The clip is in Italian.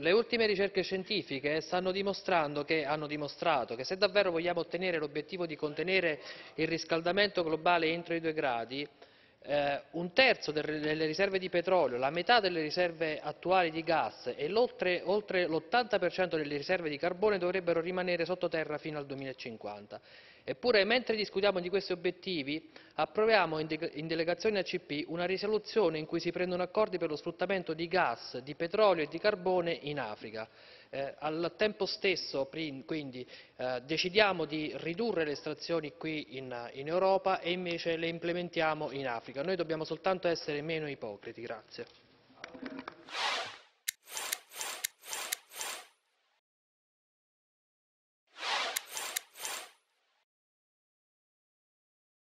Le ultime ricerche scientifiche hanno dimostrato che se davvero vogliamo ottenere l'obiettivo di contenere il riscaldamento globale entro i due gradi, eh, un terzo delle riserve di petrolio, la metà delle riserve attuali di gas e oltre l'80 delle riserve di carbone dovrebbero rimanere sottoterra fino al 2050. Eppure, mentre discutiamo di questi obiettivi, approviamo in delegazione ACP una risoluzione in cui si prendono accordi per lo sfruttamento di gas, di petrolio e di carbone in Africa. Eh, al tempo stesso, quindi, eh, decidiamo di ridurre le estrazioni qui in, in Europa e invece le implementiamo in Africa. Noi dobbiamo soltanto essere meno ipocriti. Grazie.